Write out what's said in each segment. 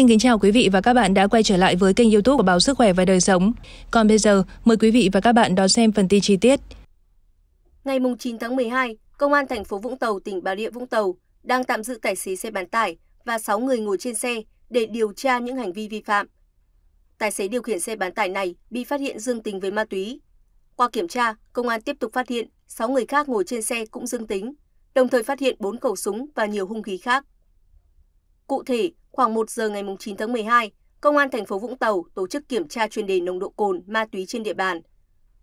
Xin kính chào quý vị và các bạn đã quay trở lại với kênh youtube của Báo Sức Khỏe và Đời Sống. Còn bây giờ, mời quý vị và các bạn đón xem phần tin chi tiết. Ngày 9 tháng 12, Công an thành phố Vũng Tàu, tỉnh Bà Rịa Vũng Tàu đang tạm giữ tài xế xe bán tải và 6 người ngồi trên xe để điều tra những hành vi vi phạm. Tài xế điều khiển xe bán tải này bị phát hiện dương tính với ma túy. Qua kiểm tra, công an tiếp tục phát hiện 6 người khác ngồi trên xe cũng dương tính, đồng thời phát hiện 4 khẩu súng và nhiều hung khí khác. Cụ thể, khoảng 1 giờ ngày 9 tháng 12, Công an thành phố Vũng Tàu tổ chức kiểm tra chuyên đề nồng độ cồn ma túy trên địa bàn.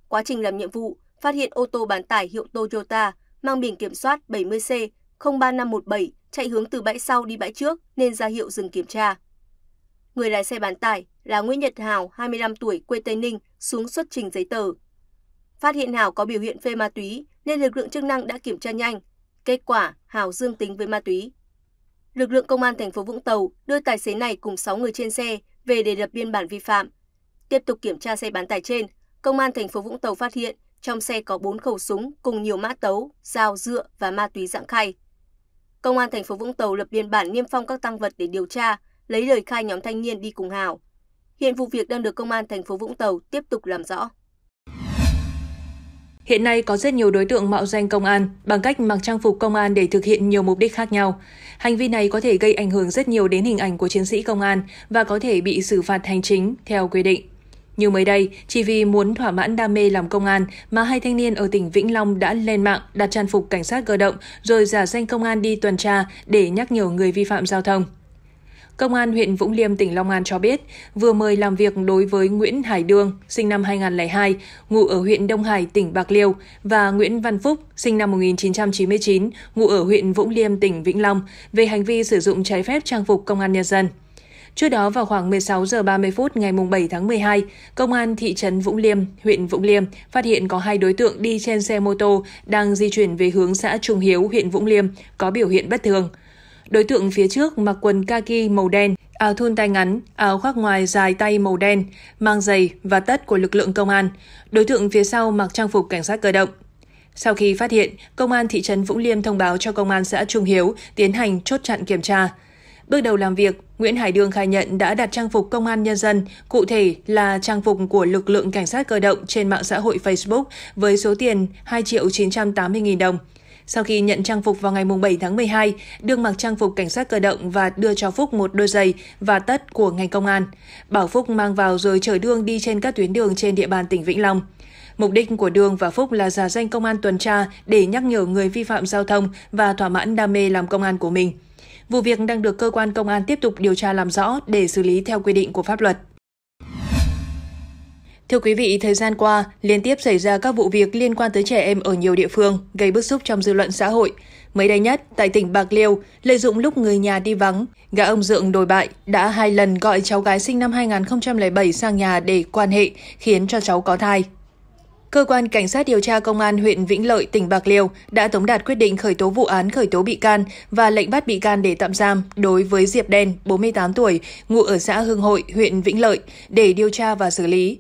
Quá trình làm nhiệm vụ, phát hiện ô tô bán tải hiệu Toyota mang biển kiểm soát 70C 03517 chạy hướng từ bãi sau đi bãi trước nên ra hiệu dừng kiểm tra. Người lái xe bán tải là Nguyễn Nhật Hào, 25 tuổi, quê Tây Ninh, xuống xuất trình giấy tờ. Phát hiện Hào có biểu hiện phê ma túy nên lực lượng chức năng đã kiểm tra nhanh. Kết quả, Hào dương tính với ma túy lực lượng công an thành phố Vũng Tàu đưa tài xế này cùng 6 người trên xe về để lập biên bản vi phạm. Tiếp tục kiểm tra xe bán tải trên, công an thành phố Vũng Tàu phát hiện trong xe có 4 khẩu súng cùng nhiều mã tấu, dao dựa và ma túy dạng khay. Công an thành phố Vũng Tàu lập biên bản niêm phong các tăng vật để điều tra, lấy lời khai nhóm thanh niên đi cùng Hào. Hiện vụ việc đang được công an thành phố Vũng Tàu tiếp tục làm rõ. Hiện nay có rất nhiều đối tượng mạo danh công an bằng cách mặc trang phục công an để thực hiện nhiều mục đích khác nhau. Hành vi này có thể gây ảnh hưởng rất nhiều đến hình ảnh của chiến sĩ công an và có thể bị xử phạt hành chính theo quy định. Như mới đây, chỉ vì muốn thỏa mãn đam mê làm công an mà hai thanh niên ở tỉnh Vĩnh Long đã lên mạng đặt trang phục cảnh sát cơ động rồi giả danh công an đi tuần tra để nhắc nhở người vi phạm giao thông. Công an huyện Vũng Liêm, tỉnh Long An cho biết vừa mời làm việc đối với Nguyễn Hải Đương, sinh năm 2002, ngụ ở huyện Đông Hải, tỉnh Bạc Liêu, và Nguyễn Văn Phúc, sinh năm 1999, ngụ ở huyện Vũng Liêm, tỉnh Vĩnh Long, về hành vi sử dụng trái phép trang phục công an nhân dân. Trước đó vào khoảng 16 giờ 30 phút ngày 7 tháng 12, công an thị trấn Vũng Liêm, huyện Vũng Liêm phát hiện có hai đối tượng đi trên xe mô tô đang di chuyển về hướng xã Trung Hiếu, huyện Vũng Liêm có biểu hiện bất thường. Đối tượng phía trước mặc quần kaki màu đen, áo thun tay ngắn, áo khoác ngoài dài tay màu đen, mang giày và tất của lực lượng công an. Đối tượng phía sau mặc trang phục cảnh sát cơ động. Sau khi phát hiện, công an thị trấn Vũng Liêm thông báo cho công an xã Trung Hiếu tiến hành chốt chặn kiểm tra. Bước đầu làm việc, Nguyễn Hải Dương khai nhận đã đặt trang phục công an nhân dân, cụ thể là trang phục của lực lượng cảnh sát cơ động trên mạng xã hội Facebook với số tiền 2 triệu 980 nghìn đồng. Sau khi nhận trang phục vào ngày 7 tháng 12, Đương mặc trang phục cảnh sát cơ động và đưa cho Phúc một đôi giày và tất của ngành công an. Bảo Phúc mang vào rồi chở Đương đi trên các tuyến đường trên địa bàn tỉnh Vĩnh Long. Mục đích của Đường và Phúc là giả danh công an tuần tra để nhắc nhở người vi phạm giao thông và thỏa mãn đam mê làm công an của mình. Vụ việc đang được cơ quan công an tiếp tục điều tra làm rõ để xử lý theo quy định của pháp luật. Thưa quý vị, thời gian qua, liên tiếp xảy ra các vụ việc liên quan tới trẻ em ở nhiều địa phương, gây bức xúc trong dư luận xã hội. Mới đây nhất, tại tỉnh Bạc Liêu, lợi dụng lúc người nhà đi vắng, gã ông Dượng đồi bại đã hai lần gọi cháu gái sinh năm 2007 sang nhà để quan hệ, khiến cho cháu có thai. Cơ quan Cảnh sát điều tra Công an huyện Vĩnh Lợi, tỉnh Bạc Liêu đã tống đạt quyết định khởi tố vụ án khởi tố bị can và lệnh bắt bị can để tạm giam đối với Diệp Đen, 48 tuổi, ngụ ở xã Hương Hội, huyện Vĩnh Lợi, để điều tra và xử lý.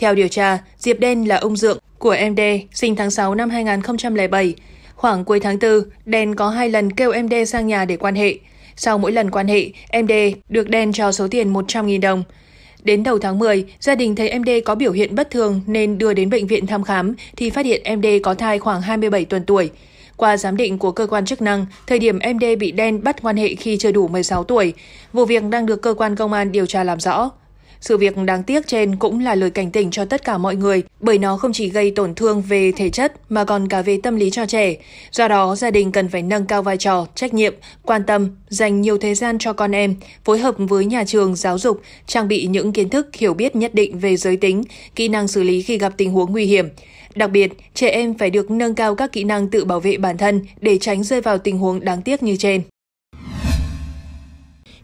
Theo điều tra, Diệp Đen là ông Dượng của em MD, sinh tháng 6 năm 2007. Khoảng cuối tháng 4, Đen có hai lần kêu em MD sang nhà để quan hệ. Sau mỗi lần quan hệ, em MD được Đen cho số tiền 100.000 đồng. Đến đầu tháng 10, gia đình thấy em MD có biểu hiện bất thường nên đưa đến bệnh viện thăm khám thì phát hiện em MD có thai khoảng 27 tuần tuổi. Qua giám định của cơ quan chức năng, thời điểm em MD bị đen bắt quan hệ khi chưa đủ 16 tuổi. Vụ việc đang được cơ quan công an điều tra làm rõ. Sự việc đáng tiếc trên cũng là lời cảnh tỉnh cho tất cả mọi người, bởi nó không chỉ gây tổn thương về thể chất mà còn cả về tâm lý cho trẻ. Do đó, gia đình cần phải nâng cao vai trò, trách nhiệm, quan tâm, dành nhiều thời gian cho con em, phối hợp với nhà trường, giáo dục, trang bị những kiến thức hiểu biết nhất định về giới tính, kỹ năng xử lý khi gặp tình huống nguy hiểm. Đặc biệt, trẻ em phải được nâng cao các kỹ năng tự bảo vệ bản thân để tránh rơi vào tình huống đáng tiếc như trên.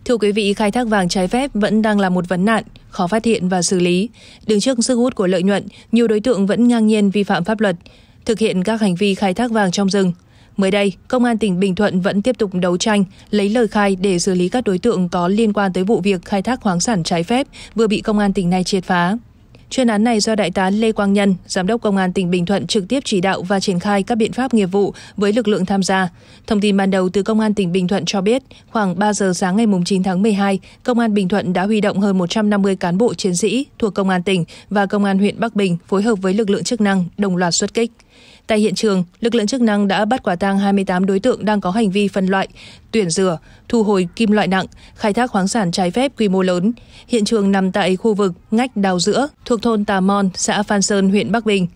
Thưa quý vị, khai thác vàng trái phép vẫn đang là một vấn nạn, khó phát hiện và xử lý. Đứng trước sức hút của lợi nhuận, nhiều đối tượng vẫn ngang nhiên vi phạm pháp luật, thực hiện các hành vi khai thác vàng trong rừng. Mới đây, Công an tỉnh Bình Thuận vẫn tiếp tục đấu tranh, lấy lời khai để xử lý các đối tượng có liên quan tới vụ việc khai thác khoáng sản trái phép vừa bị Công an tỉnh này triệt phá. Chuyên án này do Đại tá Lê Quang Nhân, Giám đốc Công an tỉnh Bình Thuận trực tiếp chỉ đạo và triển khai các biện pháp nghiệp vụ với lực lượng tham gia. Thông tin ban đầu từ Công an tỉnh Bình Thuận cho biết, khoảng 3 giờ sáng ngày 9 tháng 12, Công an Bình Thuận đã huy động hơn 150 cán bộ chiến sĩ thuộc Công an tỉnh và Công an huyện Bắc Bình phối hợp với lực lượng chức năng đồng loạt xuất kích. Tại hiện trường, lực lượng chức năng đã bắt quả tang 28 đối tượng đang có hành vi phân loại, tuyển rửa, thu hồi kim loại nặng, khai thác khoáng sản trái phép quy mô lớn. Hiện trường nằm tại khu vực ngách đào giữa thuộc thôn Tà Mon, xã Phan Sơn, huyện Bắc Bình.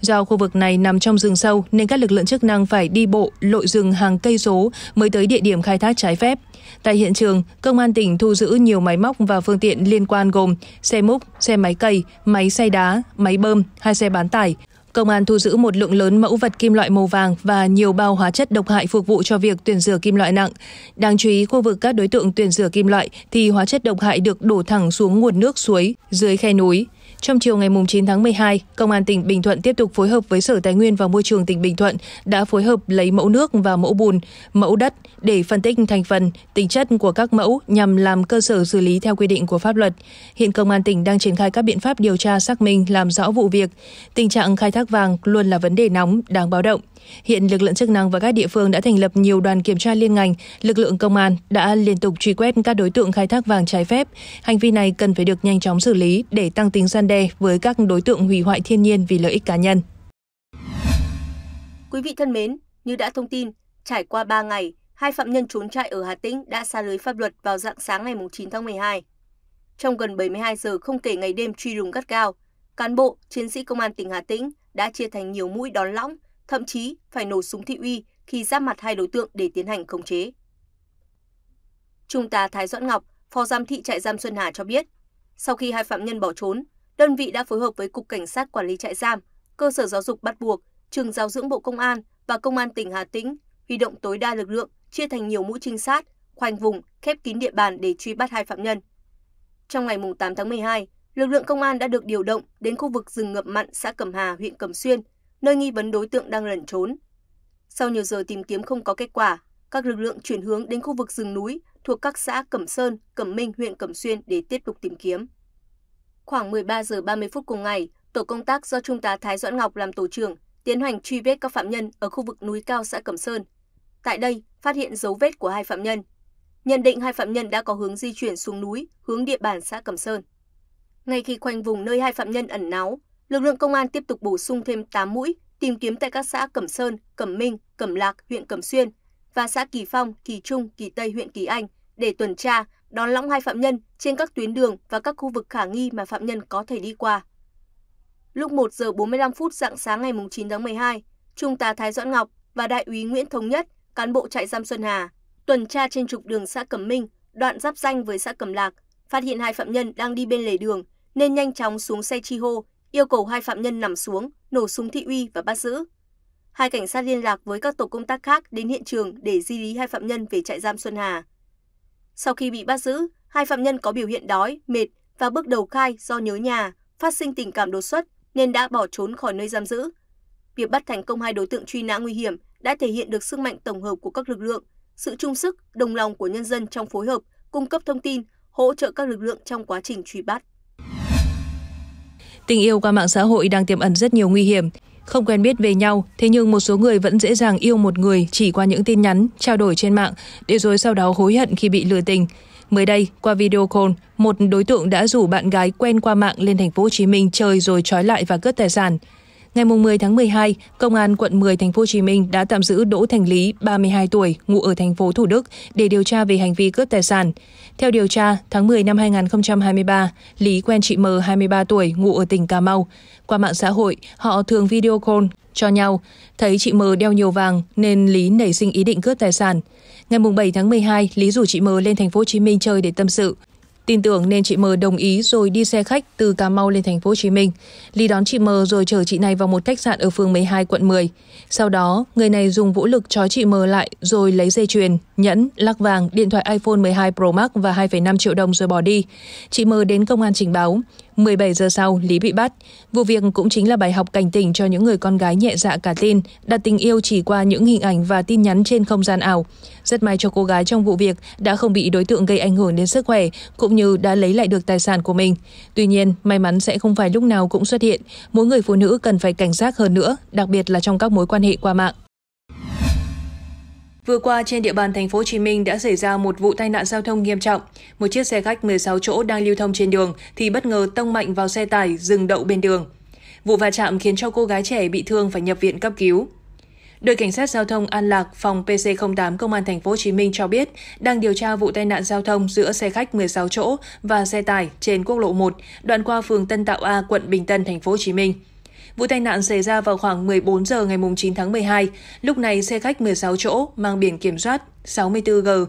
Do khu vực này nằm trong rừng sâu nên các lực lượng chức năng phải đi bộ lội rừng hàng cây số mới tới địa điểm khai thác trái phép. Tại hiện trường, công an tỉnh thu giữ nhiều máy móc và phương tiện liên quan gồm xe múc, xe máy cày, máy xay đá, máy bơm, hai xe bán tải, Công an thu giữ một lượng lớn mẫu vật kim loại màu vàng và nhiều bao hóa chất độc hại phục vụ cho việc tuyển rửa kim loại nặng. Đáng chú ý, khu vực các đối tượng tuyển rửa kim loại thì hóa chất độc hại được đổ thẳng xuống nguồn nước suối dưới khe núi. Trong chiều ngày 9 tháng 12, Công an tỉnh Bình Thuận tiếp tục phối hợp với Sở Tài nguyên và Môi trường tỉnh Bình Thuận đã phối hợp lấy mẫu nước và mẫu bùn, mẫu đất để phân tích thành phần, tính chất của các mẫu nhằm làm cơ sở xử lý theo quy định của pháp luật. Hiện Công an tỉnh đang triển khai các biện pháp điều tra xác minh làm rõ vụ việc. Tình trạng khai thác vàng luôn là vấn đề nóng, đáng báo động. Hiện lực lượng chức năng và các địa phương đã thành lập nhiều đoàn kiểm tra liên ngành, lực lượng công an đã liên tục truy quét các đối tượng khai thác vàng trái phép. Hành vi này cần phải được nhanh chóng xử lý để tăng tính gian đe với các đối tượng hủy hoại thiên nhiên vì lợi ích cá nhân. Quý vị thân mến, như đã thông tin, trải qua 3 ngày, hai phạm nhân trốn trại ở Hà Tĩnh đã xa lưới pháp luật vào dạng sáng ngày 9 tháng 12. Trong gần 72 giờ không kể ngày đêm truy lùng gắt gao, cán bộ, chiến sĩ công an tỉnh Hà Tĩnh đã chia thành nhiều mũi đón lõng, thậm chí phải nổ súng thị uy khi giáp mặt hai đối tượng để tiến hành khống chế. Trung tá Thái Doãn Ngọc, phó giám thị trại giam Xuân Hà cho biết, sau khi hai phạm nhân bỏ trốn, đơn vị đã phối hợp với Cục Cảnh sát Quản lý trại giam, cơ sở giáo dục bắt buộc, trường giáo dưỡng Bộ Công an và Công an tỉnh Hà Tĩnh huy động tối đa lực lượng, chia thành nhiều mũi trinh sát, khoanh vùng, khép kín địa bàn để truy bắt hai phạm nhân. Trong ngày 8 tháng 12, lực lượng công an đã được điều động đến khu vực rừng ngập mặn xã Cẩm Hà, huyện Cẩm Xuyên nơi nghi vấn đối tượng đang lẩn trốn. Sau nhiều giờ tìm kiếm không có kết quả, các lực lượng chuyển hướng đến khu vực rừng núi thuộc các xã Cẩm Sơn, Cẩm Minh, huyện Cẩm Xuyên để tiếp tục tìm kiếm. Khoảng 13 giờ 30 phút cùng ngày, tổ công tác do Trung tá Thái Doãn Ngọc làm tổ trưởng tiến hành truy vết các phạm nhân ở khu vực núi cao xã Cẩm Sơn. Tại đây, phát hiện dấu vết của hai phạm nhân. Nhận định hai phạm nhân đã có hướng di chuyển xuống núi, hướng địa bàn xã Cẩm Sơn. Ngay khi khoanh vùng nơi hai phạm nhân ẩn náu, lực lượng công an tiếp tục bổ sung thêm tám mũi tìm kiếm tại các xã Cẩm Sơn, Cẩm Minh, Cẩm Lạc, huyện Cẩm Xuyên và xã Kỳ Phong, Kỳ Trung, Kỳ Tây, huyện Kỳ Anh để tuần tra, đón lõng hai phạm nhân trên các tuyến đường và các khu vực khả nghi mà phạm nhân có thể đi qua. Lúc 1 giờ 45 phút dạng sáng ngày 9 tháng 12, Trung tá Thái Doãn Ngọc và Đại úy Nguyễn Thống Nhất, cán bộ trại giam Xuân Hà, tuần tra trên trục đường xã Cẩm Minh, đoạn giáp danh với xã Cẩm Lạc, phát hiện hai phạm nhân đang đi bên lề đường nên nhanh chóng xuống xe chi hô yêu cầu hai phạm nhân nằm xuống, nổ súng thị uy và bắt giữ. Hai cảnh sát liên lạc với các tổ công tác khác đến hiện trường để di lý hai phạm nhân về trại giam Xuân Hà. Sau khi bị bắt giữ, hai phạm nhân có biểu hiện đói, mệt và bước đầu khai do nhớ nhà, phát sinh tình cảm đột xuất nên đã bỏ trốn khỏi nơi giam giữ. Việc bắt thành công hai đối tượng truy nã nguy hiểm đã thể hiện được sức mạnh tổng hợp của các lực lượng, sự chung sức, đồng lòng của nhân dân trong phối hợp, cung cấp thông tin, hỗ trợ các lực lượng trong quá trình truy bắt. Tình yêu qua mạng xã hội đang tiềm ẩn rất nhiều nguy hiểm. Không quen biết về nhau, thế nhưng một số người vẫn dễ dàng yêu một người chỉ qua những tin nhắn, trao đổi trên mạng, để rồi sau đó hối hận khi bị lừa tình. Mới đây, qua video call, một đối tượng đã rủ bạn gái quen qua mạng lên thành phố Hồ Chí Minh chơi rồi trói lại và cướp tài sản. Ngày 10 tháng 12, Công an quận 10 thành phố Hồ Chí Minh đã tạm giữ Đỗ Thành Lý, 32 tuổi, ngụ ở thành phố Thủ Đức để điều tra về hành vi cướp tài sản. Theo điều tra, tháng 10 năm 2023, Lý quen chị M 23 tuổi, ngụ ở tỉnh Cà Mau. Qua mạng xã hội, họ thường video call cho nhau. Thấy chị M đeo nhiều vàng nên Lý nảy sinh ý định cướp tài sản. Ngày 7 tháng 12, Lý rủ chị M lên thành phố Hồ Chí Minh chơi để tâm sự. Tin tưởng nên chị M đồng ý rồi đi xe khách từ Cà Mau lên thành phố Hồ Chí Minh. Ly đón chị M rồi chở chị này vào một khách sạn ở phường 12 quận 10. Sau đó, người này dùng vũ lực trói chị M lại rồi lấy dây chuyền, nhẫn, lắc vàng, điện thoại iPhone 12 Pro Max và 2,5 triệu đồng rồi bỏ đi. Chị M đến công an trình báo. 17 giờ sau, Lý bị bắt. Vụ việc cũng chính là bài học cảnh tỉnh cho những người con gái nhẹ dạ cả tin, đặt tình yêu chỉ qua những hình ảnh và tin nhắn trên không gian ảo. Rất may cho cô gái trong vụ việc đã không bị đối tượng gây ảnh hưởng đến sức khỏe, cũng như đã lấy lại được tài sản của mình. Tuy nhiên, may mắn sẽ không phải lúc nào cũng xuất hiện. Mỗi người phụ nữ cần phải cảnh giác hơn nữa, đặc biệt là trong các mối quan hệ qua mạng. Vừa qua trên địa bàn thành phố Hồ Chí Minh đã xảy ra một vụ tai nạn giao thông nghiêm trọng. Một chiếc xe khách 16 chỗ đang lưu thông trên đường thì bất ngờ tông mạnh vào xe tải dừng đậu bên đường. Vụ va chạm khiến cho cô gái trẻ bị thương phải nhập viện cấp cứu. Đội cảnh sát giao thông An Lạc, phòng PC08 Công an thành phố Hồ Chí Minh cho biết đang điều tra vụ tai nạn giao thông giữa xe khách 16 chỗ và xe tải trên quốc lộ 1, đoạn qua phường Tân Tạo A, quận Bình Tân, thành phố Hồ Chí Minh. Vụ tai nạn xảy ra vào khoảng 14 giờ ngày 9 tháng 12. Lúc này xe khách 16 chỗ mang biển kiểm soát 64G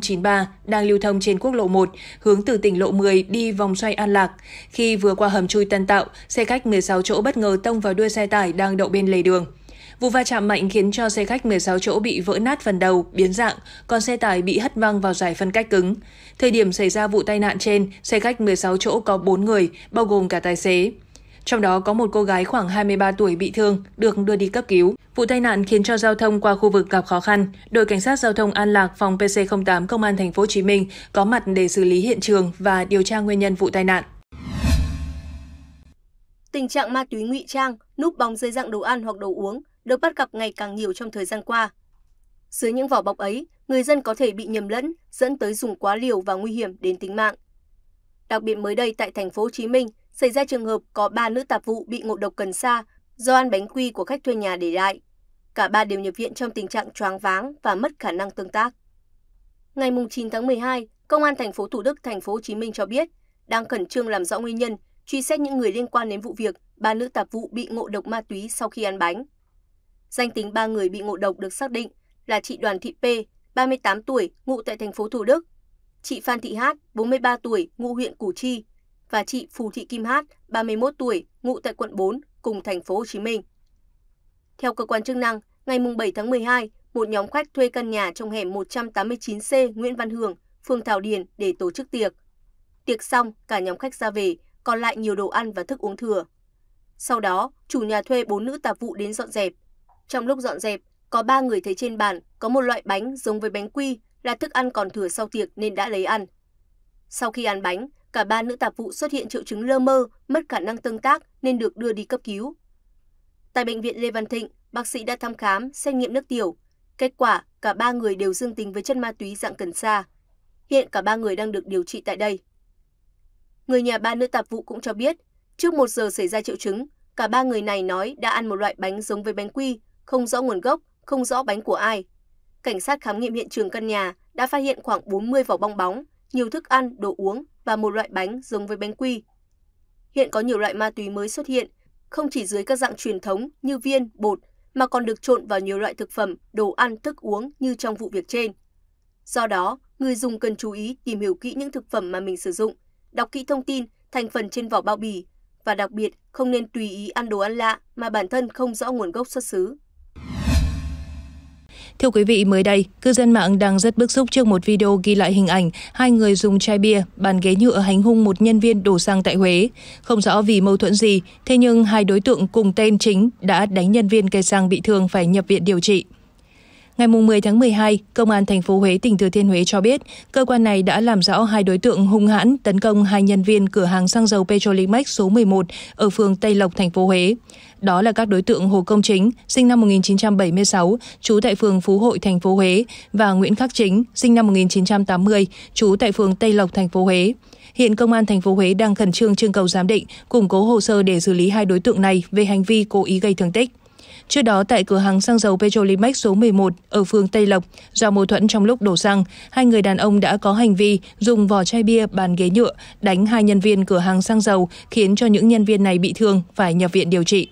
00093 đang lưu thông trên quốc lộ 1 hướng từ tỉnh lộ 10 đi vòng xoay An Lạc. Khi vừa qua hầm chui Tân Tạo, xe khách 16 chỗ bất ngờ tông vào đuôi xe tải đang đậu bên lề đường. Vụ va chạm mạnh khiến cho xe khách 16 chỗ bị vỡ nát phần đầu, biến dạng, còn xe tải bị hất văng vào giải phân cách cứng. Thời điểm xảy ra vụ tai nạn trên, xe khách 16 chỗ có 4 người, bao gồm cả tài xế trong đó có một cô gái khoảng 23 tuổi bị thương, được đưa đi cấp cứu. Vụ tai nạn khiến cho giao thông qua khu vực gặp khó khăn. Đội cảnh sát giao thông An Lạc phòng PC08 Công an thành phố Hồ Chí Minh có mặt để xử lý hiện trường và điều tra nguyên nhân vụ tai nạn. Tình trạng ma túy ngụy trang, núp bóng dưới dạng đồ ăn hoặc đồ uống được bắt gặp ngày càng nhiều trong thời gian qua. Dưới những vỏ bọc ấy, người dân có thể bị nhầm lẫn, dẫn tới dùng quá liều và nguy hiểm đến tính mạng. Đặc biệt mới đây tại thành phố Hồ Chí Minh, xảy ra trường hợp có ba nữ tạp vụ bị ngộ độc cần sa do ăn bánh quy của khách thuê nhà để lại. Cả ba đều nhập viện trong tình trạng choáng váng và mất khả năng tương tác. Ngày 9 tháng 12, Công an thành phố Thủ Đức, thành phố Hồ Chí Minh cho biết đang khẩn trương làm rõ nguyên nhân, truy xét những người liên quan đến vụ việc ba nữ tạp vụ bị ngộ độc ma túy sau khi ăn bánh. Danh tính ba người bị ngộ độc được xác định là chị Đoàn Thị P, 38 tuổi, ngụ tại thành phố Thủ Đức, chị Phan Thị Hát, 43 tuổi, ngụ huyện Củ Chi và chị phù thị kim hát ba mươi một tuổi ngụ tại quận bốn cùng thành phố Hồ Chí Minh. theo cơ quan chức năng ngày bảy tháng một hai một nhóm khách thuê căn nhà trong hẻm một trăm tám mươi chín c nguyễn văn hưởng phường thảo điền để tổ chức tiệc tiệc xong cả nhóm khách ra về còn lại nhiều đồ ăn và thức uống thừa sau đó chủ nhà thuê bốn nữ tạp vụ đến dọn dẹp trong lúc dọn dẹp có ba người thấy trên bàn có một loại bánh giống với bánh quy là thức ăn còn thừa sau tiệc nên đã lấy ăn. Sau khi ăn bánh, cả ba nữ tạp vụ xuất hiện triệu chứng lơ mơ, mất khả năng tương tác nên được đưa đi cấp cứu. Tại bệnh viện Lê Văn Thịnh, bác sĩ đã thăm khám, xét nghiệm nước tiểu. Kết quả, cả ba người đều dương tính với chất ma túy dạng cần sa. Hiện cả ba người đang được điều trị tại đây. Người nhà ba nữ tạp vụ cũng cho biết, trước 1 giờ xảy ra triệu chứng, cả ba người này nói đã ăn một loại bánh giống với bánh quy, không rõ nguồn gốc, không rõ bánh của ai. Cảnh sát khám nghiệm hiện trường căn nhà đã phát hiện khoảng 40 vỏ bong bóng, nhiều thức ăn, đồ uống và một loại bánh giống với bánh quy. Hiện có nhiều loại ma túy mới xuất hiện, không chỉ dưới các dạng truyền thống như viên, bột, mà còn được trộn vào nhiều loại thực phẩm, đồ ăn, thức uống như trong vụ việc trên. Do đó, người dùng cần chú ý tìm hiểu kỹ những thực phẩm mà mình sử dụng, đọc kỹ thông tin, thành phần trên vỏ bao bì và đặc biệt không nên tùy ý ăn đồ ăn lạ mà bản thân không rõ nguồn gốc xuất xứ. Thưa quý vị, mới đây, cư dân mạng đang rất bức xúc trước một video ghi lại hình ảnh hai người dùng chai bia, bàn ghế nhựa hành hung một nhân viên đổ xăng tại Huế. Không rõ vì mâu thuẫn gì, thế nhưng hai đối tượng cùng tên chính đã đánh nhân viên cây xăng bị thương phải nhập viện điều trị. Ngày 10 tháng 12, Công an thành phố Huế tỉnh Thừa Thiên Huế cho biết, cơ quan này đã làm rõ hai đối tượng hung hãn tấn công hai nhân viên cửa hàng xăng dầu Petrolimex số 11 ở phường Tây Lộc thành phố Huế. Đó là các đối tượng Hồ Công Chính, sinh năm 1976, trú tại phường Phú Hội thành phố Huế và Nguyễn Khắc Chính, sinh năm 1980, trú tại phường Tây Lộc thành phố Huế. Hiện công an thành phố Huế đang khẩn trương trưng cầu giám định, củng cố hồ sơ để xử lý hai đối tượng này về hành vi cố ý gây thương tích. Trước đó tại cửa hàng xăng dầu Petrolimax số 11 ở phường Tây Lộc, do mâu thuẫn trong lúc đổ xăng, hai người đàn ông đã có hành vi dùng vỏ chai bia, bàn ghế nhựa đánh hai nhân viên cửa hàng xăng dầu khiến cho những nhân viên này bị thương phải nhập viện điều trị.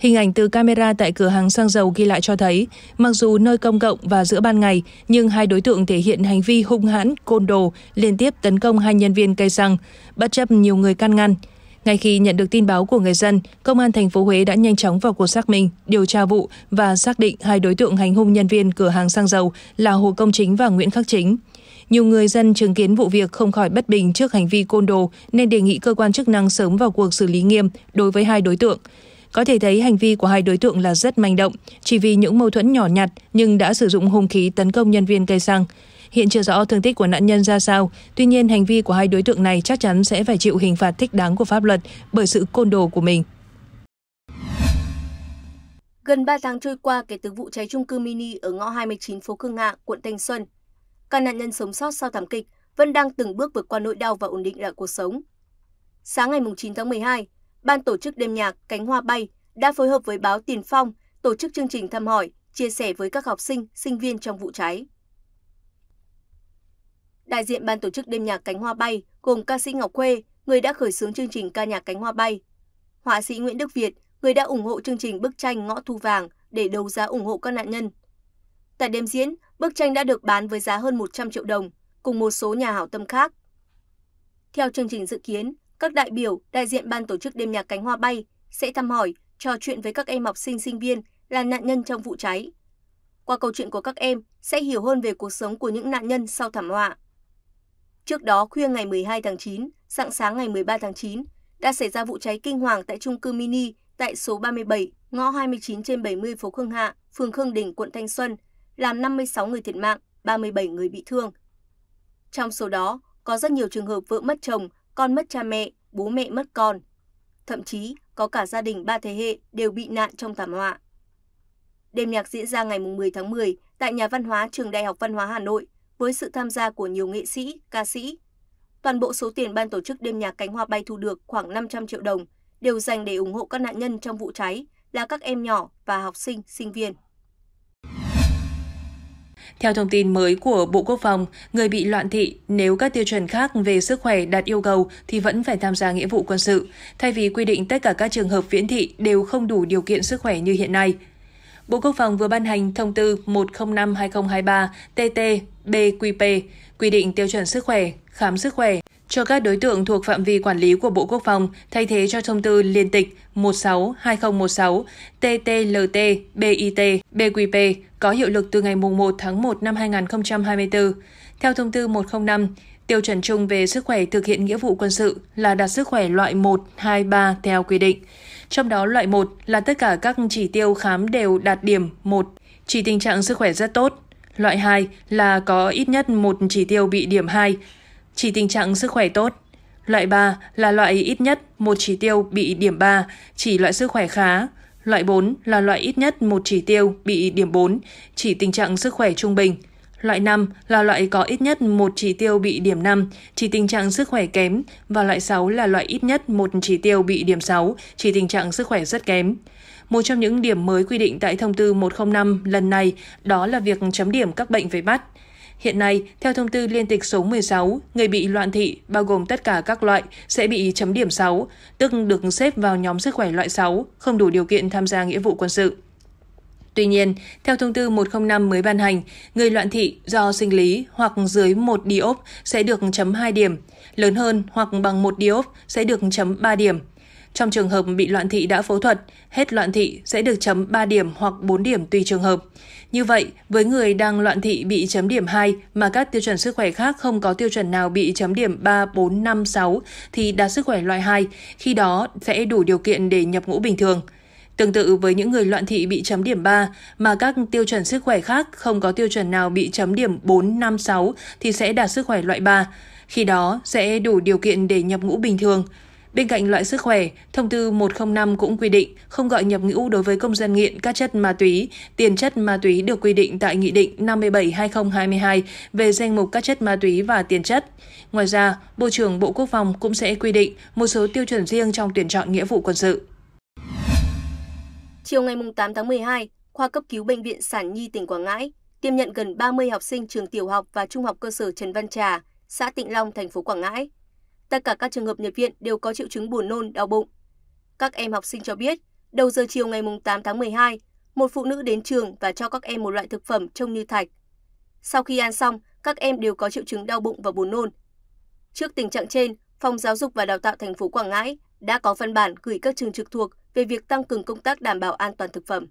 Hình ảnh từ camera tại cửa hàng xăng dầu ghi lại cho thấy, mặc dù nơi công cộng và giữa ban ngày, nhưng hai đối tượng thể hiện hành vi hung hãn, côn đồ, liên tiếp tấn công hai nhân viên cây xăng, bất chấp nhiều người can ngăn. Ngay khi nhận được tin báo của người dân, công an thành phố Huế đã nhanh chóng vào cuộc xác minh, điều tra vụ và xác định hai đối tượng hành hung nhân viên cửa hàng xăng dầu là Hồ Công Chính và Nguyễn Khắc Chính. Nhiều người dân chứng kiến vụ việc không khỏi bất bình trước hành vi côn đồ nên đề nghị cơ quan chức năng sớm vào cuộc xử lý nghiêm đối với hai đối tượng. Có thể thấy hành vi của hai đối tượng là rất manh động, chỉ vì những mâu thuẫn nhỏ nhặt nhưng đã sử dụng hung khí tấn công nhân viên cây xăng. Hiện chưa rõ thương tích của nạn nhân ra sao, tuy nhiên hành vi của hai đối tượng này chắc chắn sẽ phải chịu hình phạt thích đáng của pháp luật bởi sự côn đồ của mình. Gần 3 tháng trôi qua kể từ vụ cháy chung cư mini ở ngõ 29 phố Khương Hạ, quận Thanh Xuân, các nạn nhân sống sót sau thảm kịch vẫn đang từng bước vượt qua nỗi đau và ổn định lại cuộc sống. Sáng ngày 9 tháng 12, ban tổ chức đêm nhạc Cánh Hoa Bay đã phối hợp với báo Tiền Phong tổ chức chương trình thăm hỏi, chia sẻ với các học sinh, sinh viên trong vụ cháy. Đại diện ban tổ chức đêm nhạc Cánh Hoa Bay gồm ca sĩ Ngọc Khuê, người đã khởi xướng chương trình ca nhạc Cánh Hoa Bay, họa sĩ Nguyễn Đức Việt, người đã ủng hộ chương trình bức tranh Ngõ Thu Vàng để đấu giá ủng hộ các nạn nhân. Tại đêm diễn, bức tranh đã được bán với giá hơn 100 triệu đồng, cùng một số nhà hảo tâm khác. Theo chương trình dự kiến, các đại biểu, đại diện ban tổ chức đêm nhạc Cánh Hoa Bay sẽ thăm hỏi, trò chuyện với các em học sinh sinh viên là nạn nhân trong vụ cháy. Qua câu chuyện của các em sẽ hiểu hơn về cuộc sống của những nạn nhân sau thảm họa. Trước đó khuya ngày 12 tháng 9, dạng sáng ngày 13 tháng 9, đã xảy ra vụ cháy kinh hoàng tại trung cư mini tại số 37, ngõ 29 trên 70 phố Khương Hạ, phường Khương Đình, quận Thanh Xuân, làm 56 người thiệt mạng, 37 người bị thương. Trong số đó, có rất nhiều trường hợp vợ mất chồng, con mất cha mẹ, bố mẹ mất con. Thậm chí, có cả gia đình ba thế hệ đều bị nạn trong thảm họa. Đêm nhạc diễn ra ngày 10 tháng 10 tại Nhà Văn hóa Trường Đại học Văn hóa Hà Nội với sự tham gia của nhiều nghệ sĩ, ca sĩ. Toàn bộ số tiền ban tổ chức đêm nhạc cánh hoa bay thu được khoảng 500 triệu đồng đều dành để ủng hộ các nạn nhân trong vụ cháy là các em nhỏ và học sinh, sinh viên. Theo thông tin mới của Bộ Quốc phòng, người bị loạn thị nếu các tiêu chuẩn khác về sức khỏe đạt yêu cầu thì vẫn phải tham gia nghĩa vụ quân sự, thay vì quy định tất cả các trường hợp viễn thị đều không đủ điều kiện sức khỏe như hiện nay. Bộ Quốc phòng vừa ban hành thông tư 105-2023 TT BQP quy định tiêu chuẩn sức khỏe, khám sức khỏe cho các đối tượng thuộc phạm vi quản lý của Bộ Quốc phòng thay thế cho thông tư liên tịch 16-2016 TTLT BIT BQP có hiệu lực từ ngày 1 tháng 1 năm 2024. Theo thông tư 105, tiêu chuẩn chung về sức khỏe thực hiện nghĩa vụ quân sự là đạt sức khỏe loại 1, 2, 3 theo quy định. Trong đó loại 1 là tất cả các chỉ tiêu khám đều đạt điểm 1, chỉ tình trạng sức khỏe rất tốt. Loại 2 là có ít nhất một chỉ tiêu bị điểm 2, chỉ tình trạng sức khỏe tốt. Loại 3 là loại ít nhất một chỉ tiêu bị điểm 3, chỉ loại sức khỏe khá. Loại 4 là loại ít nhất một chỉ tiêu bị điểm 4, chỉ tình trạng sức khỏe trung bình. Loại 5 là loại có ít nhất một chỉ tiêu bị điểm 5, chỉ tình trạng sức khỏe kém, và loại 6 là loại ít nhất một chỉ tiêu bị điểm 6, chỉ tình trạng sức khỏe rất kém. Một trong những điểm mới quy định tại thông tư 105 lần này đó là việc chấm điểm các bệnh về mắt. Hiện nay, theo thông tư liên tịch số 16, người bị loạn thị, bao gồm tất cả các loại, sẽ bị chấm điểm 6, tức được xếp vào nhóm sức khỏe loại 6, không đủ điều kiện tham gia nghĩa vụ quân sự. Tuy nhiên, theo thông tư 105 mới ban hành, người loạn thị do sinh lý hoặc dưới 1 diop sẽ được chấm 2 điểm, lớn hơn hoặc bằng 1 diop sẽ được chấm 3 điểm. Trong trường hợp bị loạn thị đã phẫu thuật, hết loạn thị sẽ được chấm 3 điểm hoặc 4 điểm tùy trường hợp. Như vậy, với người đang loạn thị bị chấm điểm 2 mà các tiêu chuẩn sức khỏe khác không có tiêu chuẩn nào bị chấm điểm 3, 4, 5, 6 thì đạt sức khỏe loại 2, khi đó sẽ đủ điều kiện để nhập ngũ bình thường. Tương tự với những người loạn thị bị chấm điểm 3 mà các tiêu chuẩn sức khỏe khác không có tiêu chuẩn nào bị chấm điểm 4, 5, 6 thì sẽ đạt sức khỏe loại 3. Khi đó sẽ đủ điều kiện để nhập ngũ bình thường. Bên cạnh loại sức khỏe, thông tư 105 cũng quy định không gọi nhập ngũ đối với công dân nghiện các chất ma túy, tiền chất ma túy được quy định tại Nghị định 57-2022 về danh mục các chất ma túy và tiền chất. Ngoài ra, Bộ trưởng Bộ Quốc phòng cũng sẽ quy định một số tiêu chuẩn riêng trong tuyển chọn nghĩa vụ quân sự. Chiều ngày 8 tháng 12, khoa cấp cứu Bệnh viện Sản Nhi tỉnh Quảng Ngãi tiêm nhận gần 30 học sinh trường tiểu học và trung học cơ sở Trần Văn Trà, xã Tịnh Long, thành phố Quảng Ngãi. Tất cả các trường hợp nhập viện đều có triệu chứng buồn nôn, đau bụng. Các em học sinh cho biết, đầu giờ chiều ngày 8 tháng 12, một phụ nữ đến trường và cho các em một loại thực phẩm trông như thạch. Sau khi ăn xong, các em đều có triệu chứng đau bụng và buồn nôn. Trước tình trạng trên, Phòng Giáo dục và Đào tạo thành phố Quảng Ngãi đã có văn bản gửi các trường trực thuộc về việc tăng cường công tác đảm bảo an toàn thực phẩm.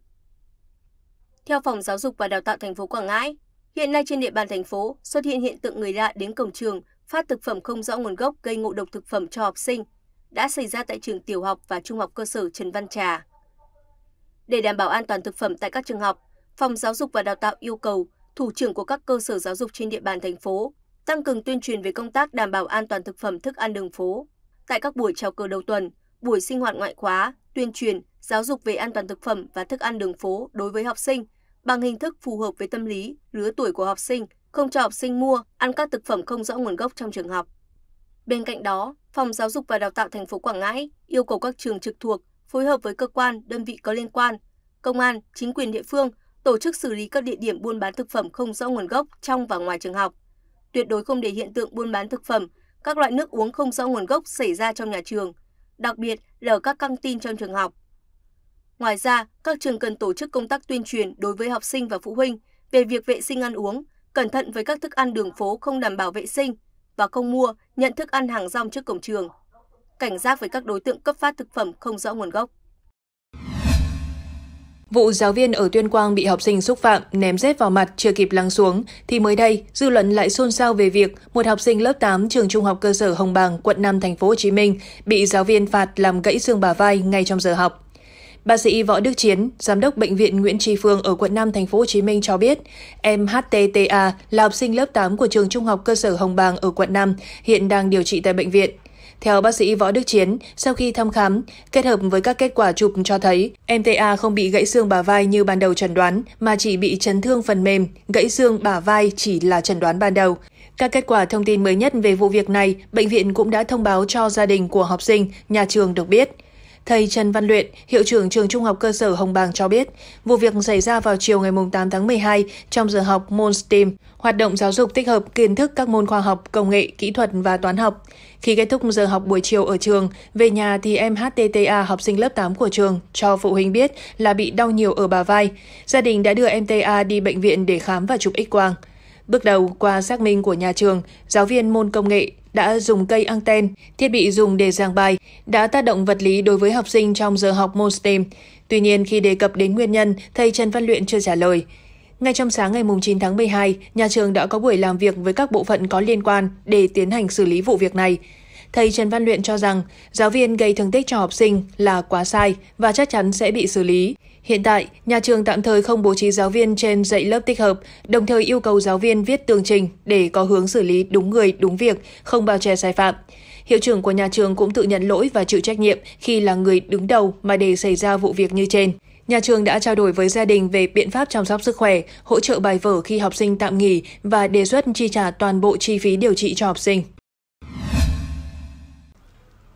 Theo Phòng Giáo dục và Đào tạo thành phố Quảng Ngãi, hiện nay trên địa bàn thành phố xuất hiện hiện tượng người lạ đến cổng trường phát thực phẩm không rõ nguồn gốc gây ngộ độc thực phẩm cho học sinh, đã xảy ra tại trường tiểu học và trung học cơ sở Trần Văn Trà. Để đảm bảo an toàn thực phẩm tại các trường học, Phòng Giáo dục và Đào tạo yêu cầu thủ trưởng của các cơ sở giáo dục trên địa bàn thành phố tăng cường tuyên truyền về công tác đảm bảo an toàn thực phẩm thức ăn đường phố, tại các buổi trào cờ đầu tuần, buổi sinh hoạt ngoại khóa, tuyên truyền, giáo dục về an toàn thực phẩm và thức ăn đường phố đối với học sinh bằng hình thức phù hợp với tâm lý, lứa tuổi của học sinh, không cho học sinh mua, ăn các thực phẩm không rõ nguồn gốc trong trường học. Bên cạnh đó, Phòng Giáo dục và Đào tạo thành phố Quảng Ngãi yêu cầu các trường trực thuộc phối hợp với cơ quan, đơn vị có liên quan, công an, chính quyền địa phương tổ chức xử lý các địa điểm buôn bán thực phẩm không rõ nguồn gốc trong và ngoài trường học. Tuyệt đối không để hiện tượng buôn bán thực phẩm các loại nước uống không rõ nguồn gốc xảy ra trong nhà trường, đặc biệt là ở các căng tin trong trường học. Ngoài ra, các trường cần tổ chức công tác tuyên truyền đối với học sinh và phụ huynh về việc vệ sinh ăn uống, cẩn thận với các thức ăn đường phố không đảm bảo vệ sinh và không mua, nhận thức ăn hàng rong trước cổng trường. Cảnh giác với các đối tượng cấp phát thực phẩm không rõ nguồn gốc. Vụ giáo viên ở Tuyên Quang bị học sinh xúc phạm, ném dép vào mặt chưa kịp lắng xuống, thì mới đây, dư luận lại xôn xao về việc một học sinh lớp 8 trường trung học cơ sở Hồng Bàng, quận 5, thành phố Hồ Chí Minh bị giáo viên phạt làm gãy xương bả vai ngay trong giờ học. Bác sĩ Võ Đức Chiến, giám đốc bệnh viện Nguyễn Tri Phương ở quận 5 thành phố Hồ Chí Minh cho biết, em HTTA là học sinh lớp 8 của trường trung học cơ sở Hồng Bàng ở quận 5, hiện đang điều trị tại bệnh viện. Theo bác sĩ Võ Đức Chiến, sau khi thăm khám, kết hợp với các kết quả chụp cho thấy MTA không bị gãy xương bả vai như ban đầu chẩn đoán, mà chỉ bị chấn thương phần mềm, gãy xương bả vai chỉ là chẩn đoán ban đầu. Các kết quả thông tin mới nhất về vụ việc này, bệnh viện cũng đã thông báo cho gia đình của học sinh, nhà trường được biết. Thầy Trần Văn Luyện, hiệu trưởng trường Trung học cơ sở Hồng Bàng cho biết, vụ việc xảy ra vào chiều ngày 8 tháng 12 trong giờ học môn STEAM, hoạt động giáo dục tích hợp kiến thức các môn khoa học, công nghệ, kỹ thuật và toán học. Khi kết thúc giờ học buổi chiều ở trường, về nhà thì em HTTA học sinh lớp 8 của trường cho phụ huynh biết là bị đau nhiều ở bà vai. Gia đình đã đưa em TA đi bệnh viện để khám và chụp x-quang. Bước đầu, qua xác minh của nhà trường, giáo viên môn công nghệ đã dùng cây anten, thiết bị dùng để giảng bài, đã tác động vật lý đối với học sinh trong giờ học môn STEM. Tuy nhiên, khi đề cập đến nguyên nhân, thầy Trần Văn Luyện chưa trả lời. Ngay trong sáng ngày 9 tháng 12, nhà trường đã có buổi làm việc với các bộ phận có liên quan để tiến hành xử lý vụ việc này. Thầy Trần Văn Luyện cho rằng giáo viên gây thương tích cho học sinh là quá sai và chắc chắn sẽ bị xử lý. Hiện tại, nhà trường tạm thời không bố trí giáo viên trên dạy lớp tích hợp, đồng thời yêu cầu giáo viên viết tường trình để có hướng xử lý đúng người, đúng việc, không bao che sai phạm. Hiệu trưởng của nhà trường cũng tự nhận lỗi và chịu trách nhiệm khi là người đứng đầu mà để xảy ra vụ việc như trên. Nhà trường đã trao đổi với gia đình về biện pháp chăm sóc sức khỏe, hỗ trợ bài vở khi học sinh tạm nghỉ và đề xuất chi trả toàn bộ chi phí điều trị cho học sinh.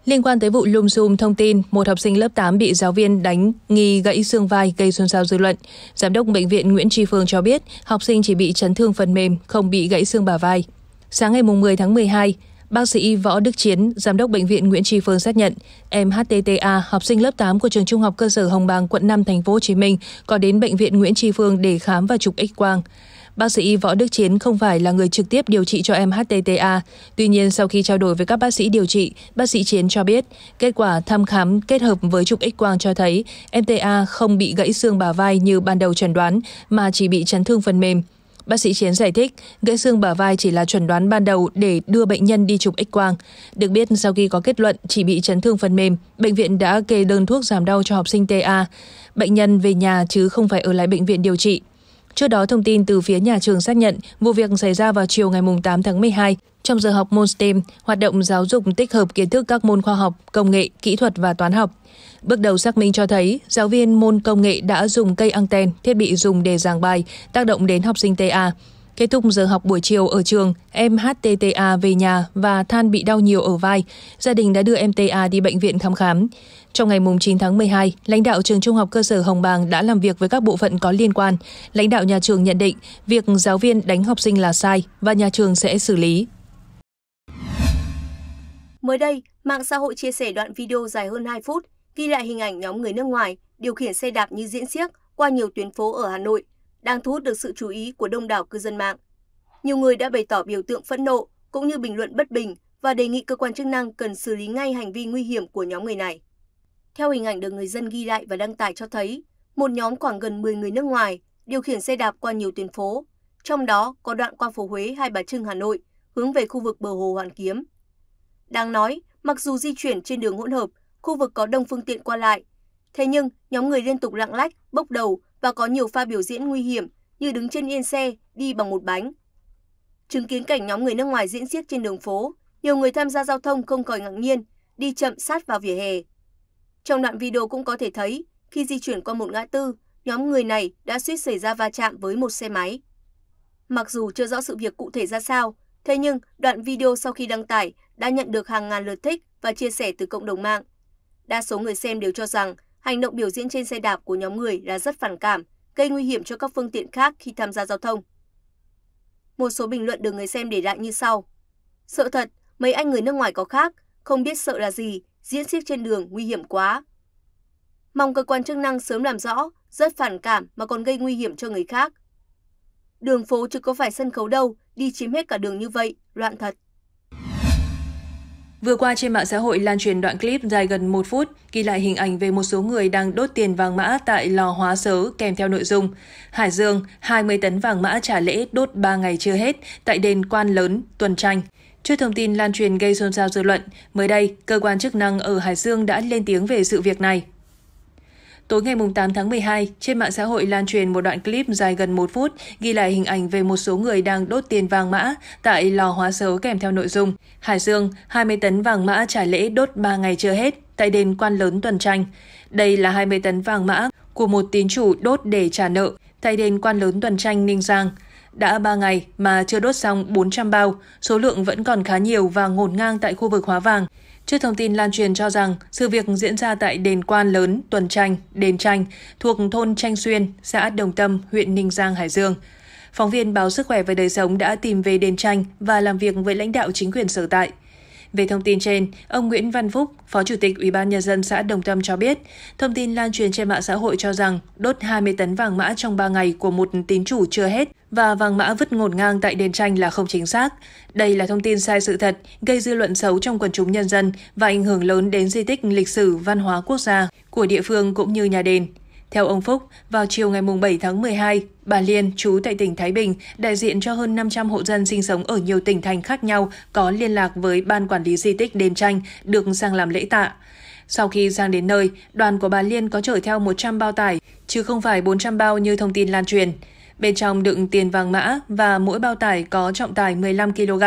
Liên quan tới vụ lùm xùm thông tin, một học sinh lớp 8 bị giáo viên đánh nghi gãy xương vai gây xôn xao dư luận. Giám đốc bệnh viện Nguyễn Tri Phương cho biết, học sinh chỉ bị chấn thương phần mềm, không bị gãy xương bả vai. Sáng ngày 10 tháng 12, Bác sĩ Võ Đức Chiến, Giám đốc Bệnh viện Nguyễn Tri Phương xác nhận, em HTTA, học sinh lớp 8 của trường trung học cơ sở Hồng Bàng, quận 5, thành phố Hồ Chí Minh, có đến Bệnh viện Nguyễn Tri Phương để khám và chụp x-quang. Bác sĩ Võ Đức Chiến không phải là người trực tiếp điều trị cho em HTTA. Tuy nhiên, sau khi trao đổi với các bác sĩ điều trị, bác sĩ Chiến cho biết kết quả thăm khám kết hợp với chụp x-quang cho thấy MTA không bị gãy xương bả vai như ban đầu chẩn đoán mà chỉ bị chấn thương phần mềm. Bác sĩ Chiến giải thích, gãy xương bả vai chỉ là chuẩn đoán ban đầu để đưa bệnh nhân đi chụp x-quang. Được biết sau khi có kết luận chỉ bị chấn thương phần mềm, bệnh viện đã kê đơn thuốc giảm đau cho học sinh TA. Bệnh nhân về nhà chứ không phải ở lại bệnh viện điều trị. Trước đó, thông tin từ phía nhà trường xác nhận vụ việc xảy ra vào chiều ngày 8 tháng 12 trong giờ học môn STEM, hoạt động giáo dục tích hợp kiến thức các môn khoa học, công nghệ, kỹ thuật và toán học. Bước đầu xác minh cho thấy, giáo viên môn công nghệ đã dùng cây anten, thiết bị dùng để giảng bài, tác động đến học sinh TA. Kết thúc giờ học buổi chiều ở trường, em HTTA về nhà và than bị đau nhiều ở vai. Gia đình đã đưa em TA đi bệnh viện thăm khám. Trong ngày 9 tháng 12, lãnh đạo trường trung học cơ sở Hồng Bàng đã làm việc với các bộ phận có liên quan. Lãnh đạo nhà trường nhận định việc giáo viên đánh học sinh là sai và nhà trường sẽ xử lý. Mới đây, mạng xã hội chia sẻ đoạn video dài hơn 2 phút ghi lại hình ảnh nhóm người nước ngoài điều khiển xe đạp như diễn xiếc qua nhiều tuyến phố ở Hà Nội, đang thu hút được sự chú ý của đông đảo cư dân mạng. Nhiều người đã bày tỏ biểu tượng phẫn nộ cũng như bình luận bất bình và đề nghị cơ quan chức năng cần xử lý ngay hành vi nguy hiểm của nhóm người này. Theo hình ảnh được người dân ghi lại và đăng tải cho thấy, một nhóm khoảng gần 10 người nước ngoài điều khiển xe đạp qua nhiều tuyến phố, trong đó có đoạn qua phố Huế Hai Bà Trưng Hà Nội hướng về khu vực bờ hồ Hoàn Kiếm đang nói mặc dù di chuyển trên đường hỗn hợp khu vực có đông phương tiện qua lại thế nhưng nhóm người liên tục lạng lách bốc đầu và có nhiều pha biểu diễn nguy hiểm như đứng trên yên xe đi bằng một bánh chứng kiến cảnh nhóm người nước ngoài diễn xiếc trên đường phố nhiều người tham gia giao thông không khỏi ngạc nhiên đi chậm sát vào vỉa hè trong đoạn video cũng có thể thấy khi di chuyển qua một ngã tư nhóm người này đã suýt xảy ra va chạm với một xe máy mặc dù chưa rõ sự việc cụ thể ra sao Thế nhưng, đoạn video sau khi đăng tải đã nhận được hàng ngàn lượt thích và chia sẻ từ cộng đồng mạng. Đa số người xem đều cho rằng hành động biểu diễn trên xe đạp của nhóm người là rất phản cảm, gây nguy hiểm cho các phương tiện khác khi tham gia giao thông. Một số bình luận được người xem để lại như sau. Sợ thật, mấy anh người nước ngoài có khác, không biết sợ là gì, diễn xiếc trên đường nguy hiểm quá. Mong cơ quan chức năng sớm làm rõ, rất phản cảm mà còn gây nguy hiểm cho người khác, Đường phố chứ có phải sân khấu đâu, đi chiếm hết cả đường như vậy, loạn thật. Vừa qua trên mạng xã hội lan truyền đoạn clip dài gần 1 phút ghi lại hình ảnh về một số người đang đốt tiền vàng mã tại lò hóa sớ kèm theo nội dung Hải Dương 20 tấn vàng mã trả lễ đốt 3 ngày chưa hết tại đền Quan Lớn, Tuần Tranh. Trước thông tin lan truyền gây xôn xao dư luận, mới đây, cơ quan chức năng ở Hải Dương đã lên tiếng về sự việc này. Tối ngày 8 tháng 12, trên mạng xã hội lan truyền một đoạn clip dài gần 1 phút ghi lại hình ảnh về một số người đang đốt tiền vàng mã tại lò hóa sớ kèm theo nội dung Hải Dương, 20 tấn vàng mã trả lễ đốt 3 ngày chưa hết tại đền quan lớn tuần tranh. Đây là 20 tấn vàng mã của một tín chủ đốt để trả nợ tại đền quan lớn tuần tranh Ninh Giang. Đã 3 ngày mà chưa đốt xong 400 bao, số lượng vẫn còn khá nhiều và ngổn ngang tại khu vực hóa vàng. Trước thông tin lan truyền cho rằng sự việc diễn ra tại đền quan lớn Tuần Tranh, Đền Tranh thuộc thôn Tranh Xuyên, xã Đồng Tâm, huyện Ninh Giang, Hải Dương. Phóng viên báo Sức khỏe và Đời sống đã tìm về đền Tranh và làm việc với lãnh đạo chính quyền sở tại. Về thông tin trên, ông Nguyễn Văn Phúc, Phó Chủ tịch Ủy ban Nhân dân xã Đồng Tâm cho biết, thông tin lan truyền trên mạng xã hội cho rằng đốt 20 tấn vàng mã trong 3 ngày của một tín chủ chưa hết và vàng mã vứt ngổn ngang tại đền tranh là không chính xác. Đây là thông tin sai sự thật, gây dư luận xấu trong quần chúng nhân dân và ảnh hưởng lớn đến di tích lịch sử văn hóa quốc gia của địa phương cũng như nhà đền. Theo ông Phúc, vào chiều ngày 7 tháng 12, bà Liên, chú tại tỉnh Thái Bình, đại diện cho hơn 500 hộ dân sinh sống ở nhiều tỉnh thành khác nhau có liên lạc với Ban Quản lý Di tích Đền Tranh được sang làm lễ tạ. Sau khi sang đến nơi, đoàn của bà Liên có chở theo 100 bao tải, chứ không phải 400 bao như thông tin lan truyền. Bên trong đựng tiền vàng mã và mỗi bao tải có trọng tải 15 kg.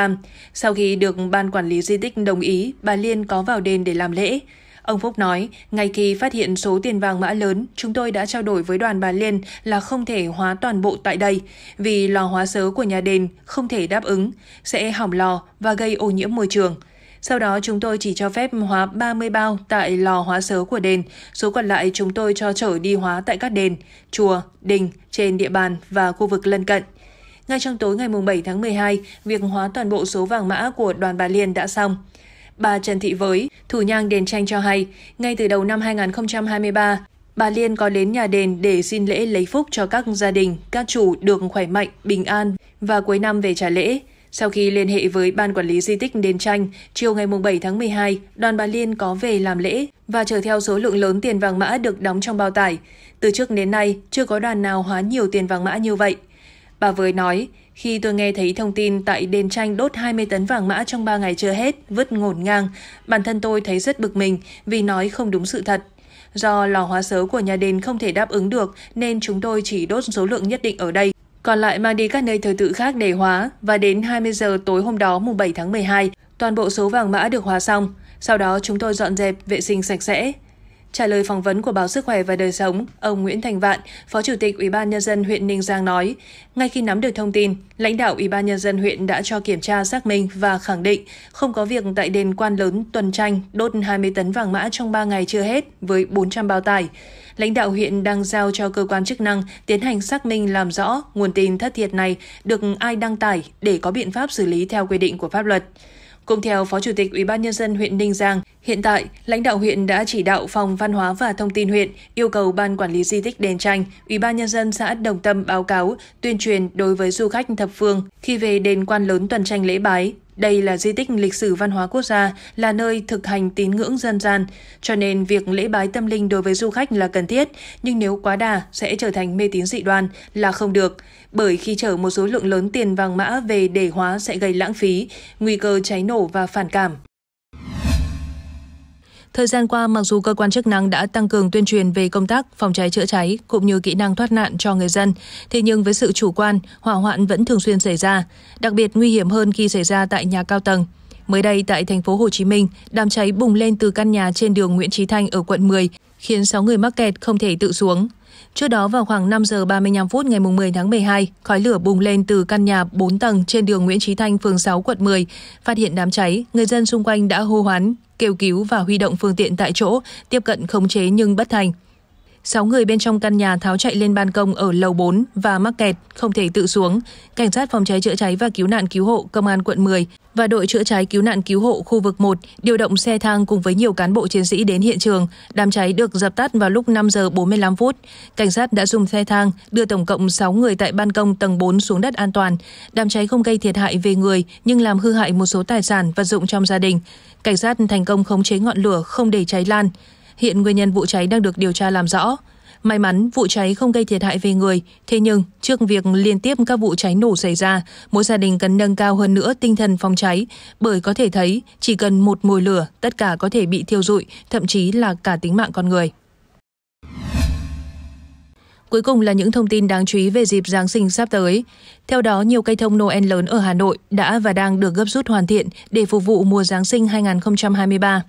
Sau khi được Ban Quản lý Di tích đồng ý, bà Liên có vào đền để làm lễ. Ông Phúc nói, ngay khi phát hiện số tiền vàng mã lớn, chúng tôi đã trao đổi với đoàn bà Liên là không thể hóa toàn bộ tại đây, vì lò hóa sớ của nhà đền không thể đáp ứng, sẽ hỏng lò và gây ô nhiễm môi trường. Sau đó chúng tôi chỉ cho phép hóa 30 bao tại lò hóa sớ của đền, số còn lại chúng tôi cho trở đi hóa tại các đền, chùa, đình trên địa bàn và khu vực lân cận. Ngay trong tối ngày 7 tháng 12, việc hóa toàn bộ số vàng mã của đoàn bà Liên đã xong. Bà Trần Thị Với, thủ nhang đền tranh cho hay, ngay từ đầu năm 2023, bà Liên có đến nhà đền để xin lễ lấy phúc cho các gia đình, các chủ được khỏe mạnh, bình an và cuối năm về trả lễ. Sau khi liên hệ với Ban Quản lý Di tích Đền Tranh, chiều ngày 7 tháng 12, đoàn bà Liên có về làm lễ và chở theo số lượng lớn tiền vàng mã được đóng trong bao tải. Từ trước đến nay, chưa có đoàn nào hóa nhiều tiền vàng mã như vậy. Bà Với nói, khi tôi nghe thấy thông tin tại đền tranh đốt 20 tấn vàng mã trong 3 ngày chưa hết, vứt ngổn ngang, bản thân tôi thấy rất bực mình vì nói không đúng sự thật. Do lò hóa sớ của nhà đền không thể đáp ứng được nên chúng tôi chỉ đốt số lượng nhất định ở đây. Còn lại mang đi các nơi thờ tự khác để hóa và đến 20 giờ tối hôm đó mùng 7 tháng 12, toàn bộ số vàng mã được hóa xong. Sau đó chúng tôi dọn dẹp, vệ sinh sạch sẽ. Trả lời phỏng vấn của báo Sức khỏe và đời sống, ông Nguyễn Thành Vạn, Phó Chủ tịch Ủy ban nhân dân huyện Ninh Giang nói, ngay khi nắm được thông tin, lãnh đạo Ủy ban nhân dân huyện đã cho kiểm tra xác minh và khẳng định không có việc tại đền Quan lớn tuần tranh đốt 20 tấn vàng mã trong 3 ngày chưa hết với 400 bao tải. Lãnh đạo huyện đang giao cho cơ quan chức năng tiến hành xác minh làm rõ nguồn tin thất thiệt này được ai đăng tải để có biện pháp xử lý theo quy định của pháp luật cùng theo Phó Chủ tịch Ủy ban nhân dân huyện Ninh Giang, hiện tại lãnh đạo huyện đã chỉ đạo Phòng Văn hóa và Thông tin huyện yêu cầu ban quản lý di tích đền tranh, Ủy ban nhân dân xã Đồng Tâm báo cáo tuyên truyền đối với du khách thập phương khi về đền quan lớn tuần tranh lễ bái. Đây là di tích lịch sử văn hóa quốc gia, là nơi thực hành tín ngưỡng dân gian, cho nên việc lễ bái tâm linh đối với du khách là cần thiết, nhưng nếu quá đà sẽ trở thành mê tín dị đoan là không được bởi khi chở một số lượng lớn tiền vàng mã về để hóa sẽ gây lãng phí, nguy cơ cháy nổ và phản cảm. Thời gian qua, mặc dù cơ quan chức năng đã tăng cường tuyên truyền về công tác phòng cháy chữa cháy cũng như kỹ năng thoát nạn cho người dân, thế nhưng với sự chủ quan, hỏa hoạn vẫn thường xuyên xảy ra, đặc biệt nguy hiểm hơn khi xảy ra tại nhà cao tầng. Mới đây tại thành phố Hồ Chí Minh, đám cháy bùng lên từ căn nhà trên đường Nguyễn Chí Thanh ở quận 10 khiến 6 người mắc kẹt không thể tự xuống. Trước đó vào khoảng 5 giờ 35 phút ngày 10 tháng 12, khói lửa bùng lên từ căn nhà 4 tầng trên đường Nguyễn Trí Thanh, phường 6, quận 10. Phát hiện đám cháy, người dân xung quanh đã hô hoán, kêu cứu và huy động phương tiện tại chỗ, tiếp cận khống chế nhưng bất thành. 6 người bên trong căn nhà tháo chạy lên ban công ở lầu 4 và mắc kẹt, không thể tự xuống. Cảnh sát phòng cháy chữa cháy và cứu nạn cứu hộ Công an quận 10 và đội chữa cháy cứu nạn cứu hộ khu vực 1 điều động xe thang cùng với nhiều cán bộ chiến sĩ đến hiện trường. Đám cháy được dập tắt vào lúc 5 giờ 45 phút. Cảnh sát đã dùng xe thang đưa tổng cộng 6 người tại ban công tầng 4 xuống đất an toàn. Đám cháy không gây thiệt hại về người nhưng làm hư hại một số tài sản vật dụng trong gia đình. Cảnh sát thành công khống chế ngọn lửa không để cháy lan. Hiện nguyên nhân vụ cháy đang được điều tra làm rõ. May mắn vụ cháy không gây thiệt hại về người, thế nhưng trước việc liên tiếp các vụ cháy nổ xảy ra, mỗi gia đình cần nâng cao hơn nữa tinh thần phòng cháy, bởi có thể thấy chỉ cần một mùi lửa tất cả có thể bị thiêu rụi, thậm chí là cả tính mạng con người. Cuối cùng là những thông tin đáng chú ý về dịp Giáng sinh sắp tới. Theo đó, nhiều cây thông Noel lớn ở Hà Nội đã và đang được gấp rút hoàn thiện để phục vụ mùa Giáng sinh 2023.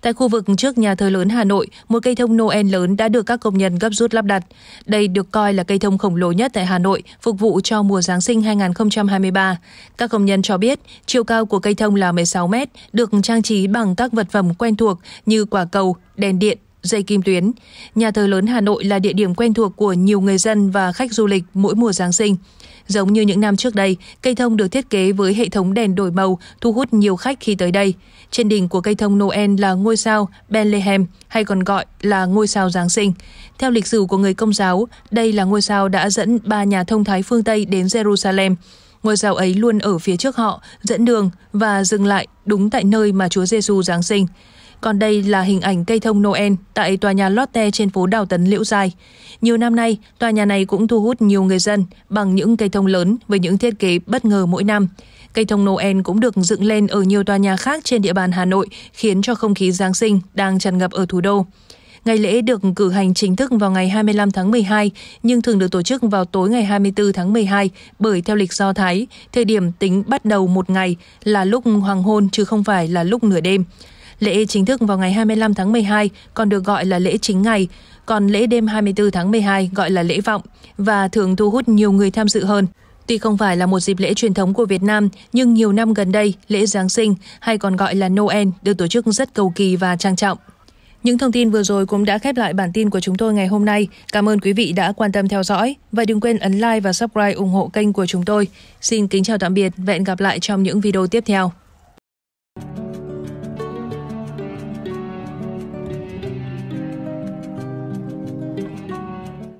Tại khu vực trước nhà thờ lớn Hà Nội, một cây thông Noel lớn đã được các công nhân gấp rút lắp đặt. Đây được coi là cây thông khổng lồ nhất tại Hà Nội, phục vụ cho mùa Giáng sinh 2023. Các công nhân cho biết, chiều cao của cây thông là 16 mét, được trang trí bằng các vật phẩm quen thuộc như quả cầu, đèn điện, dây kim tuyến. Nhà thờ lớn Hà Nội là địa điểm quen thuộc của nhiều người dân và khách du lịch mỗi mùa Giáng sinh. Giống như những năm trước đây, cây thông được thiết kế với hệ thống đèn đổi màu thu hút nhiều khách khi tới đây. Trên đỉnh của cây thông Noel là ngôi sao Bethlehem hay còn gọi là ngôi sao Giáng sinh. Theo lịch sử của người Công giáo, đây là ngôi sao đã dẫn ba nhà thông thái phương Tây đến Jerusalem. Ngôi sao ấy luôn ở phía trước họ, dẫn đường và dừng lại đúng tại nơi mà Chúa Giêsu Giáng sinh. Còn đây là hình ảnh cây thông Noel tại tòa nhà Lotte trên phố Đào Tấn Liễu Giai. Nhiều năm nay, tòa nhà này cũng thu hút nhiều người dân bằng những cây thông lớn với những thiết kế bất ngờ mỗi năm. Cây thông Noel cũng được dựng lên ở nhiều tòa nhà khác trên địa bàn Hà Nội, khiến cho không khí Giáng sinh đang tràn ngập ở thủ đô. Ngày lễ được cử hành chính thức vào ngày 25 tháng 12, nhưng thường được tổ chức vào tối ngày 24 tháng 12 bởi theo lịch Do Thái, thời điểm tính bắt đầu một ngày là lúc hoàng hôn chứ không phải là lúc nửa đêm. Lễ chính thức vào ngày 25 tháng 12 còn được gọi là lễ chính ngày, còn lễ đêm 24 tháng 12 gọi là lễ vọng và thường thu hút nhiều người tham dự hơn. Tuy không phải là một dịp lễ truyền thống của Việt Nam, nhưng nhiều năm gần đây, lễ Giáng sinh hay còn gọi là Noel được tổ chức rất cầu kỳ và trang trọng. Những thông tin vừa rồi cũng đã khép lại bản tin của chúng tôi ngày hôm nay. Cảm ơn quý vị đã quan tâm theo dõi và đừng quên ấn like và subscribe ủng hộ kênh của chúng tôi. Xin kính chào tạm biệt và hẹn gặp lại trong những video tiếp theo.